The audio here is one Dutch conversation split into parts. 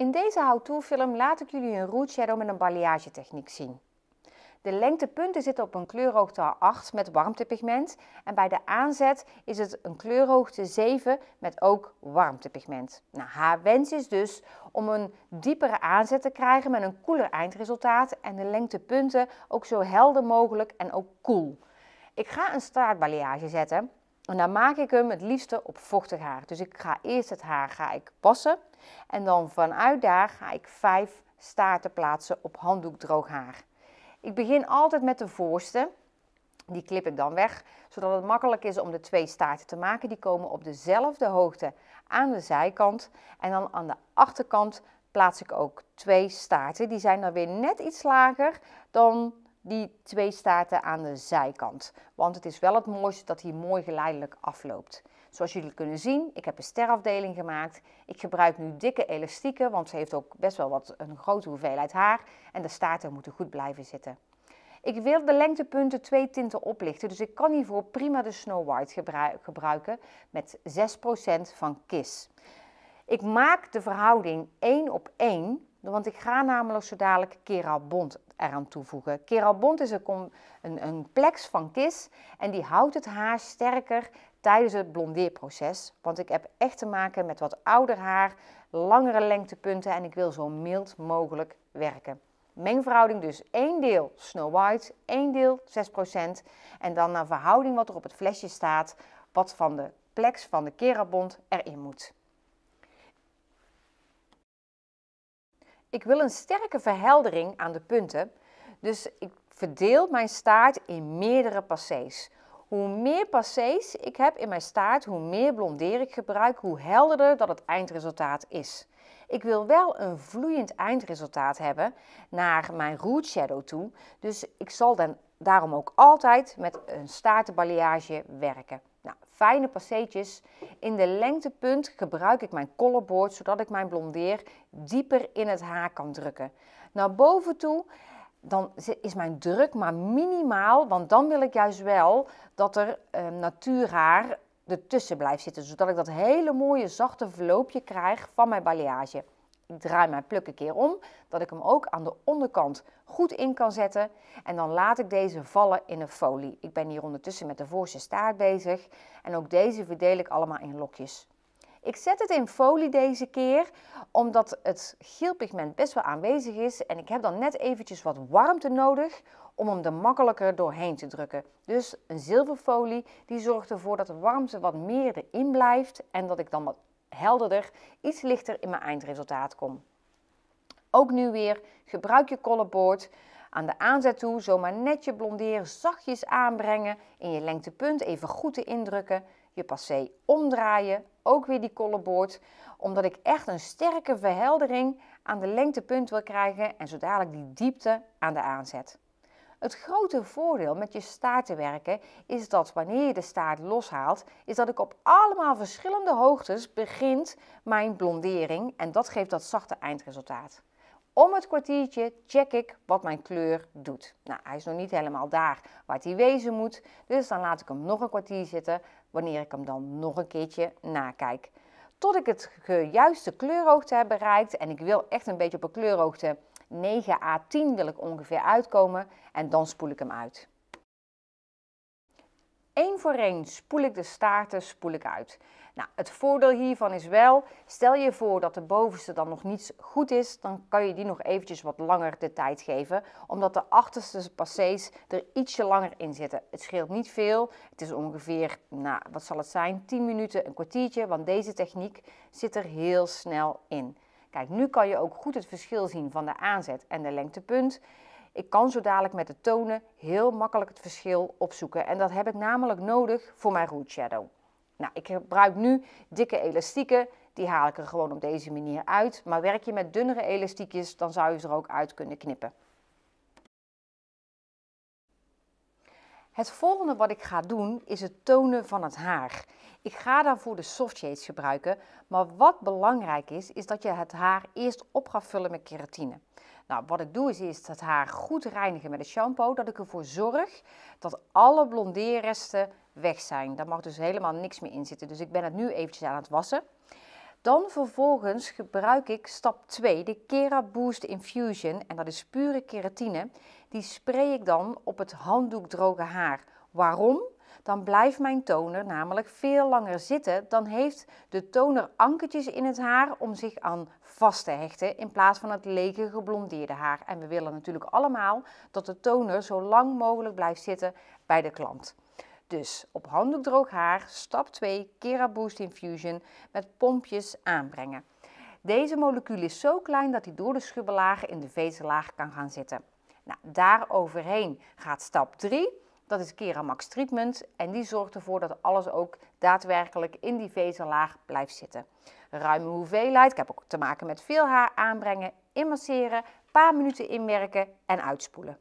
In deze how-to film laat ik jullie een root shadow met een balayage techniek zien. De lengtepunten zitten op een kleurhoogte 8 met warmtepigment en bij de aanzet is het een kleurhoogte 7 met ook warmtepigment. Nou, haar wens is dus om een diepere aanzet te krijgen met een koeler eindresultaat en de lengtepunten ook zo helder mogelijk en ook koel. Cool. Ik ga een staartbalayage zetten en dan maak ik hem het liefste op vochtig haar. Dus ik ga eerst het haar ga ik wassen. En dan vanuit daar ga ik vijf staarten plaatsen op handdoekdroog haar. Ik begin altijd met de voorste. Die klip ik dan weg, zodat het makkelijk is om de twee staarten te maken. Die komen op dezelfde hoogte aan de zijkant. En dan aan de achterkant plaats ik ook twee staarten. Die zijn dan weer net iets lager dan die twee staarten aan de zijkant. Want het is wel het mooiste dat hij mooi geleidelijk afloopt. Zoals jullie kunnen zien, ik heb een sterafdeling gemaakt. Ik gebruik nu dikke elastieken, want ze heeft ook best wel wat, een grote hoeveelheid haar. En de staarten moeten goed blijven zitten. Ik wil de lengtepunten twee tinten oplichten, dus ik kan hiervoor prima de Snow White gebruiken met 6% van Kiss. Ik maak de verhouding 1 op 1 want ik ga namelijk zo dadelijk kerabond eraan toevoegen. Kerabond is een, een, plex van kis en die houdt het haar sterker tijdens het blondeerproces. Want ik heb echt te maken met wat ouder haar, langere lengtepunten en ik wil zo mild mogelijk werken. Mengverhouding dus één deel Snow White, één deel 6% en dan naar verhouding wat er op het flesje staat, wat van de plex van de kerabond erin moet. Ik wil een sterke verheldering aan de punten, dus ik verdeel mijn staart in meerdere passés. Hoe meer passés ik heb in mijn staart, hoe meer blondeer ik gebruik, hoe helderder dat het eindresultaat is. Ik wil wel een vloeiend eindresultaat hebben naar mijn root shadow toe, dus ik zal dan daarom ook altijd met een staartenbalayage werken fijne passeetjes. In de lengtepunt gebruik ik mijn colorboard, zodat ik mijn blondeer dieper in het haar kan drukken. Naar boven toe dan is mijn druk maar minimaal, want dan wil ik juist wel dat er ehm, natuurhaar ertussen blijft zitten, zodat ik dat hele mooie zachte verloopje krijg van mijn balayage ik draai mijn pluk een keer om, dat ik hem ook aan de onderkant goed in kan zetten. En dan laat ik deze vallen in een folie. Ik ben hier ondertussen met de voorste staart bezig en ook deze verdeel ik allemaal in lokjes. Ik zet het in folie deze keer, omdat het geelpigment best wel aanwezig is. En ik heb dan net eventjes wat warmte nodig om hem er makkelijker doorheen te drukken. Dus een zilverfolie, die zorgt ervoor dat de warmte wat meer erin blijft en dat ik dan wat helderder, iets lichter in mijn eindresultaat kom. Ook nu weer, gebruik je colorboard aan de aanzet toe, zomaar net je blonderen, zachtjes aanbrengen, in je lengtepunt even goed te indrukken, je passé omdraaien, ook weer die colorboard, omdat ik echt een sterke verheldering aan de lengtepunt wil krijgen en zo dadelijk die diepte aan de aanzet. Het grote voordeel met je staart te werken is dat wanneer je de staart loshaalt, is dat ik op allemaal verschillende hoogtes begint mijn blondering en dat geeft dat zachte eindresultaat. Om het kwartiertje check ik wat mijn kleur doet. Nou, hij is nog niet helemaal daar waar hij wezen moet, dus dan laat ik hem nog een kwartier zitten wanneer ik hem dan nog een keertje nakijk. Tot ik het juiste kleuroogte heb bereikt en ik wil echt een beetje op een kleurhoogte 9 A10 wil ik ongeveer uitkomen en dan spoel ik hem uit. Eén voor één spoel ik de staarten spoel ik uit. Nou, het voordeel hiervan is wel, stel je voor dat de bovenste dan nog niet goed is, dan kan je die nog eventjes wat langer de tijd geven, omdat de achterste passees er ietsje langer in zitten. Het scheelt niet veel, het is ongeveer, nou, wat zal het zijn, 10 minuten, een kwartiertje, want deze techniek zit er heel snel in. Kijk, nu kan je ook goed het verschil zien van de aanzet en de lengtepunt. Ik kan zo dadelijk met de tonen heel makkelijk het verschil opzoeken. En dat heb ik namelijk nodig voor mijn root shadow. Nou, ik gebruik nu dikke elastieken. Die haal ik er gewoon op deze manier uit. Maar werk je met dunnere elastiekjes, dan zou je ze er ook uit kunnen knippen. Het volgende wat ik ga doen is het tonen van het haar. Ik ga daarvoor de shades gebruiken, maar wat belangrijk is, is dat je het haar eerst op gaat vullen met keratine. Nou, wat ik doe is eerst het haar goed reinigen met een shampoo, dat ik ervoor zorg dat alle blondeerresten weg zijn. Daar mag dus helemaal niks meer in zitten. Dus ik ben het nu eventjes aan het wassen. Dan vervolgens gebruik ik stap 2, de Kera Boost Infusion. En dat is pure keratine. Die spray ik dan op het handdoekdroge haar. Waarom? Dan blijft mijn toner namelijk veel langer zitten. Dan heeft de toner ankertjes in het haar om zich aan vast te hechten in plaats van het lege geblondeerde haar. En we willen natuurlijk allemaal dat de toner zo lang mogelijk blijft zitten bij de klant. Dus op handdoek droog haar, stap 2, Kera Boost Infusion met pompjes aanbrengen. Deze molecuul is zo klein dat hij door de schubbelaag in de vezellaag kan gaan zitten. Nou, daar overheen gaat stap 3, dat is Keramax Treatment en die zorgt ervoor dat alles ook daadwerkelijk in die vezellaag blijft zitten. Ruime hoeveelheid, ik heb ook te maken met veel haar aanbrengen, inmasseren, een paar minuten inwerken en uitspoelen.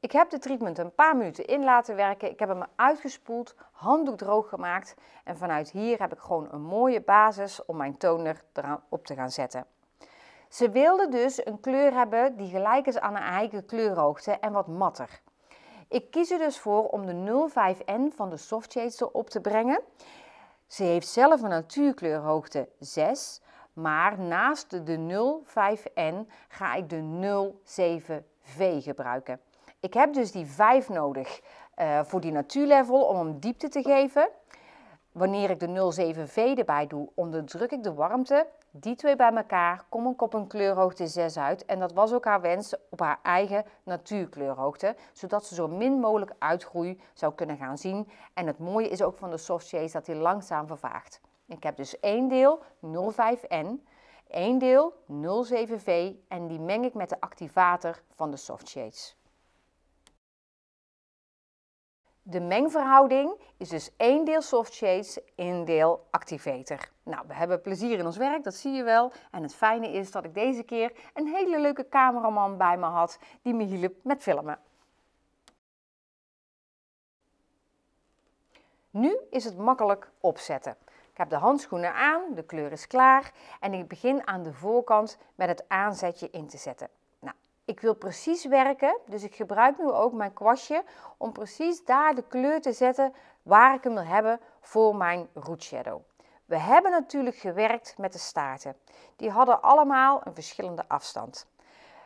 Ik heb de treatment een paar minuten in laten werken. Ik heb hem uitgespoeld, handdoek droog gemaakt. En vanuit hier heb ik gewoon een mooie basis om mijn toner op te gaan zetten. Ze wilde dus een kleur hebben die gelijk is aan haar eigen kleurhoogte en wat matter. Ik kies er dus voor om de 05N van de Soft Shades erop te brengen. Ze heeft zelf een natuurkleurhoogte 6, maar naast de 05N ga ik de 07V gebruiken. Ik heb dus die 5 nodig eh, voor die natuurlevel om hem diepte te geven. Wanneer ik de 07V erbij doe, onderdruk ik de warmte. Die twee bij elkaar kom ik op een kleurhoogte 6 uit. En dat was ook haar wens op haar eigen natuurkleurhoogte. Zodat ze zo min mogelijk uitgroei zou kunnen gaan zien. En het mooie is ook van de soft shades dat hij langzaam vervaagt. Ik heb dus één deel 05N, één deel 07V en die meng ik met de activator van de soft shades. De mengverhouding is dus één deel soft shades, één deel activator. Nou, we hebben plezier in ons werk, dat zie je wel. En het fijne is dat ik deze keer een hele leuke cameraman bij me had die me hielp met filmen. Nu is het makkelijk opzetten. Ik heb de handschoenen aan, de kleur is klaar en ik begin aan de voorkant met het aanzetje in te zetten. Ik wil precies werken, dus ik gebruik nu ook mijn kwastje om precies daar de kleur te zetten waar ik hem wil hebben voor mijn root shadow. We hebben natuurlijk gewerkt met de staarten. Die hadden allemaal een verschillende afstand.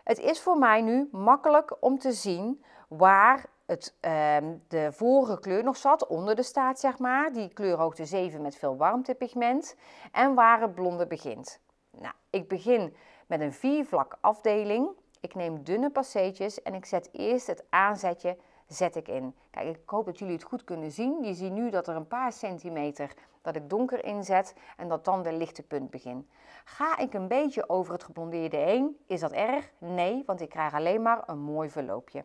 Het is voor mij nu makkelijk om te zien waar het, ehm, de vorige kleur nog zat, onder de staart zeg maar. Die kleur hoogte 7 met veel warmtepigment. En waar het blonde begint. Nou, ik begin met een viervlak afdeling. Ik neem dunne passeetjes en ik zet eerst het aanzetje zet ik in. Kijk, ik hoop dat jullie het goed kunnen zien. Je ziet nu dat er een paar centimeter dat ik donker inzet en dat dan de lichte punt begin. Ga ik een beetje over het geblondeerde heen, is dat erg? Nee, want ik krijg alleen maar een mooi verloopje.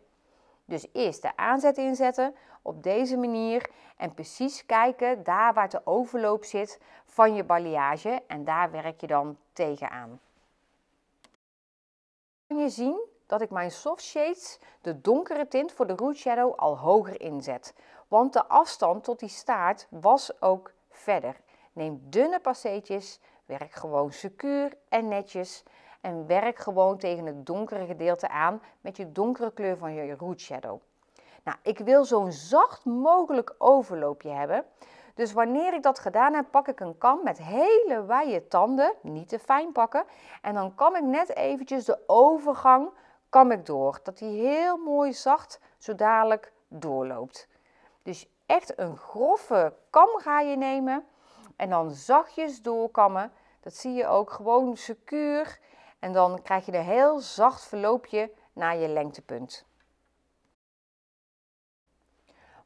Dus eerst de aanzet inzetten op deze manier en precies kijken daar waar de overloop zit van je balayage en daar werk je dan tegenaan je zien dat ik mijn soft shades, de donkere tint voor de root shadow, al hoger inzet. Want de afstand tot die staart was ook verder. Neem dunne passeetjes, werk gewoon secuur en netjes en werk gewoon tegen het donkere gedeelte aan met je donkere kleur van je root shadow. Nou, ik wil zo'n zacht mogelijk overloopje hebben, dus wanneer ik dat gedaan heb, pak ik een kam met hele wijde tanden, niet te fijn pakken. En dan kam ik net eventjes de overgang kam ik door. Dat die heel mooi zacht zo dadelijk doorloopt. Dus echt een grove kam ga je nemen en dan zachtjes doorkammen. Dat zie je ook gewoon secuur. En dan krijg je een heel zacht verloopje naar je lengtepunt.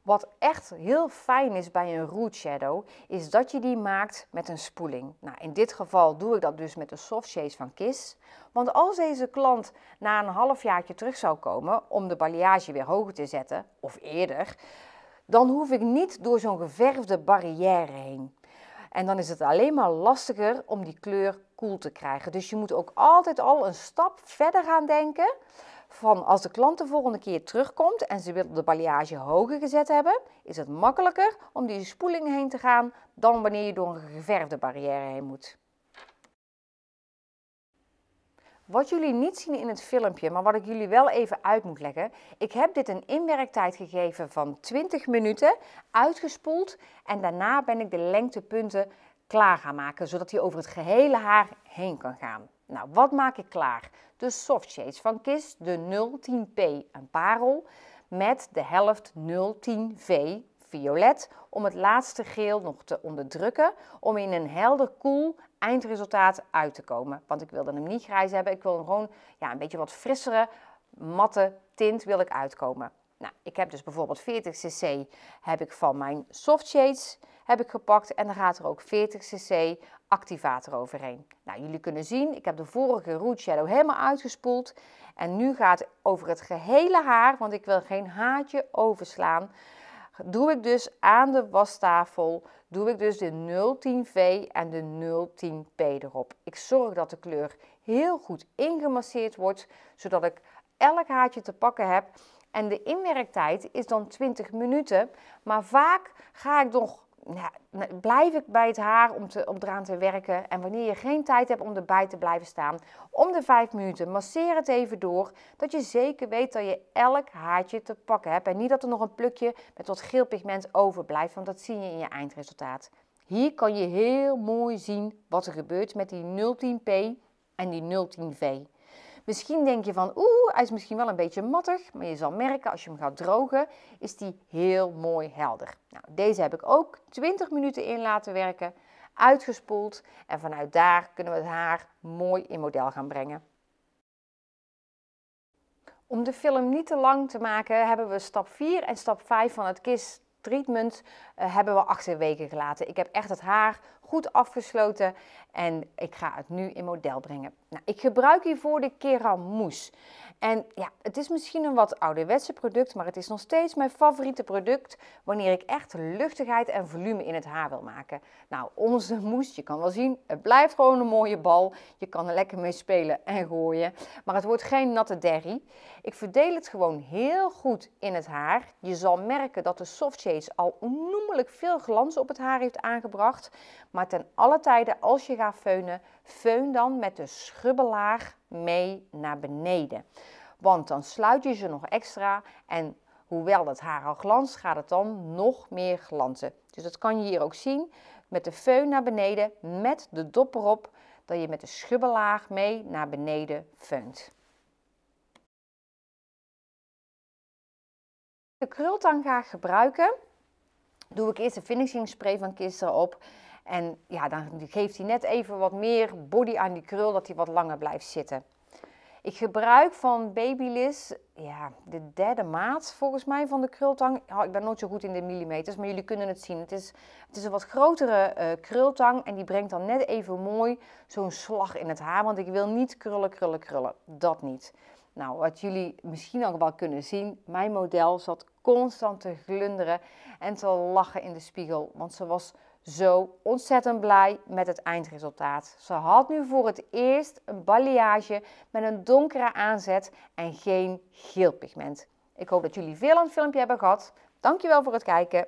Wat echt heel fijn is bij een root shadow, is dat je die maakt met een spoeling. Nou, in dit geval doe ik dat dus met de soft shades van KISS. Want als deze klant na een halfjaartje terug zou komen om de balayage weer hoger te zetten, of eerder, dan hoef ik niet door zo'n geverfde barrière heen. En dan is het alleen maar lastiger om die kleur koel cool te krijgen. Dus je moet ook altijd al een stap verder gaan denken van als de klant de volgende keer terugkomt en ze wil de balayage hoger gezet hebben, is het makkelijker om die spoeling heen te gaan dan wanneer je door een geverfde barrière heen moet. Wat jullie niet zien in het filmpje, maar wat ik jullie wel even uit moet leggen. Ik heb dit een inwerktijd gegeven van 20 minuten, uitgespoeld en daarna ben ik de lengtepunten klaar gaan maken, zodat hij over het gehele haar heen kan gaan. Nou, wat maak ik klaar? De soft shades van KIS, de 010P een parel met de helft 010V violet om het laatste geel nog te onderdrukken om in een helder, koel cool eindresultaat uit te komen. Want ik wilde hem niet grijs hebben, ik wil hem gewoon ja, een beetje wat frissere, matte tint wil ik uitkomen. Nou, ik heb dus bijvoorbeeld 40 cc heb ik van mijn soft shades heb ik gepakt en dan gaat er ook 40 cc activator overheen. Nou, jullie kunnen zien, ik heb de vorige root shadow helemaal uitgespoeld. En nu gaat over het gehele haar, want ik wil geen haartje overslaan. Doe ik dus aan de wastafel, doe ik dus de 010V en de 010P erop. Ik zorg dat de kleur heel goed ingemasseerd wordt, zodat ik elk haartje te pakken heb. En de inwerktijd is dan 20 minuten, maar vaak ga ik nog nou, nou, blijf ik bij het haar om, te, om eraan te werken. En wanneer je geen tijd hebt om erbij te blijven staan, om de vijf minuten, masseer het even door. Dat je zeker weet dat je elk haartje te pakken hebt. En niet dat er nog een plukje met wat geel pigment overblijft, want dat zie je in je eindresultaat. Hier kan je heel mooi zien wat er gebeurt met die 010P en die 010V. Misschien denk je van, oeh, hij is misschien wel een beetje mattig. Maar je zal merken, als je hem gaat drogen, is die heel mooi helder. Nou, deze heb ik ook 20 minuten in laten werken, uitgespoeld. En vanuit daar kunnen we het haar mooi in model gaan brengen. Om de film niet te lang te maken, hebben we stap 4 en stap 5 van het KISS treatment eh, hebben we achter weken gelaten. Ik heb echt het haar goed afgesloten en ik ga het nu in model brengen. Nou, ik gebruik hiervoor de Keramousse. En ja, het is misschien een wat ouderwetse product, maar het is nog steeds mijn favoriete product wanneer ik echt luchtigheid en volume in het haar wil maken. Nou, onze mousse, je kan wel zien, het blijft gewoon een mooie bal. Je kan er lekker mee spelen en gooien, maar het wordt geen natte derry. Ik verdeel het gewoon heel goed in het haar. Je zal merken dat de soft shades al onnoemelijk veel glans op het haar heeft aangebracht. Maar ten alle tijde als je gaat feunen, feun dan met de schubbellaag mee naar beneden. Want dan sluit je ze nog extra en hoewel het haar al glans, gaat het dan nog meer glanzen. Dus dat kan je hier ook zien met de feun naar beneden, met de dop op, dat je met de schubbellaag mee naar beneden feunt. de krultang ga gebruiken, doe ik eerst de finishing spray van Kisser op. En ja, dan geeft hij net even wat meer body aan die krul, dat hij wat langer blijft zitten. Ik gebruik van Babyliss ja, de derde maat volgens mij van de krultang. Oh, ik ben nooit zo goed in de millimeters, maar jullie kunnen het zien. Het is, het is een wat grotere eh, krultang en die brengt dan net even mooi zo'n slag in het haar. Want ik wil niet krullen, krullen, krullen. Dat niet. Nou, wat jullie misschien al wel kunnen zien, mijn model zat constant te glunderen en te lachen in de spiegel, want ze was zo ontzettend blij met het eindresultaat. Ze had nu voor het eerst een balayage met een donkere aanzet en geen geel pigment. Ik hoop dat jullie veel aan het filmpje hebben gehad. Dankjewel voor het kijken.